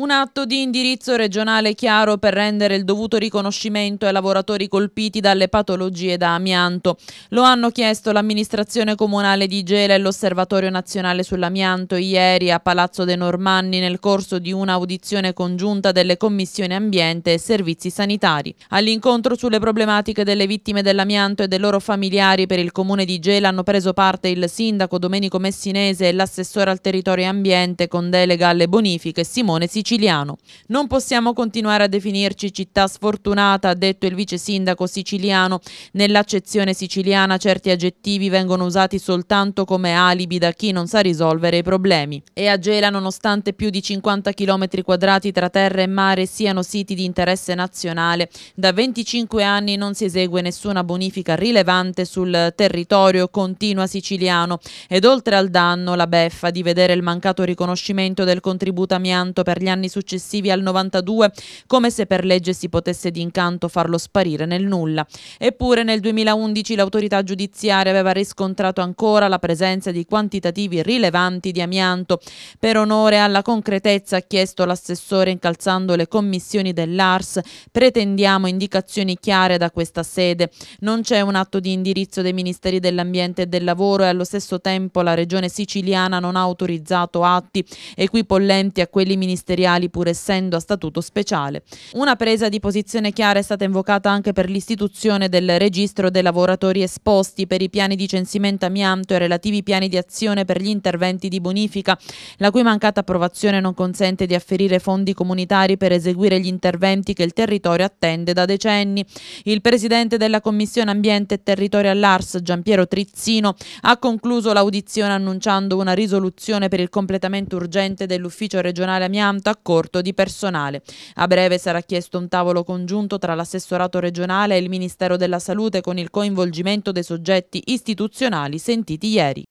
Un atto di indirizzo regionale chiaro per rendere il dovuto riconoscimento ai lavoratori colpiti dalle patologie da amianto. Lo hanno chiesto l'amministrazione comunale di Gela e l'Osservatorio nazionale sull'amianto ieri a Palazzo De Normanni nel corso di un'audizione congiunta delle commissioni ambiente e servizi sanitari. All'incontro sulle problematiche delle vittime dell'amianto e dei loro familiari per il comune di Gela hanno preso parte il sindaco Domenico Messinese e l'assessore al territorio e ambiente con delega alle bonifiche Simone Siciliano siciliano. Non possiamo continuare a definirci città sfortunata, ha detto il vice sindaco siciliano. Nell'accezione siciliana certi aggettivi vengono usati soltanto come alibi da chi non sa risolvere i problemi. E a Gela, nonostante più di 50 km quadrati tra terra e mare siano siti di interesse nazionale, da 25 anni non si esegue nessuna bonifica rilevante sul territorio, continua siciliano. Ed oltre al danno, la beffa di vedere il mancato riconoscimento del contributo amianto per gli anni anni successivi al 92, come se per legge si potesse d'incanto farlo sparire nel nulla. Eppure nel 2011 l'autorità giudiziaria aveva riscontrato ancora la presenza di quantitativi rilevanti di amianto. Per onore alla concretezza ha chiesto l'assessore incalzando le commissioni dell'ARS, pretendiamo indicazioni chiare da questa sede. Non c'è un atto di indirizzo dei ministeri dell'ambiente e del lavoro e allo stesso tempo la regione siciliana non ha autorizzato atti equipollenti a quelli ministeriali ministeriali pur essendo a statuto speciale. Una presa di posizione chiara è stata invocata anche per l'istituzione del registro dei lavoratori esposti per i piani di censimento amianto e relativi piani di azione per gli interventi di bonifica, la cui mancata approvazione non consente di afferire fondi comunitari per eseguire gli interventi che il territorio attende da decenni. Il presidente della Commissione Ambiente e Territorio all'Ars, Giampiero Trizzino, ha concluso l'audizione annunciando una risoluzione per il completamento urgente dell'ufficio regionale amianto corto di personale. A breve sarà chiesto un tavolo congiunto tra l'assessorato regionale e il Ministero della Salute con il coinvolgimento dei soggetti istituzionali sentiti ieri.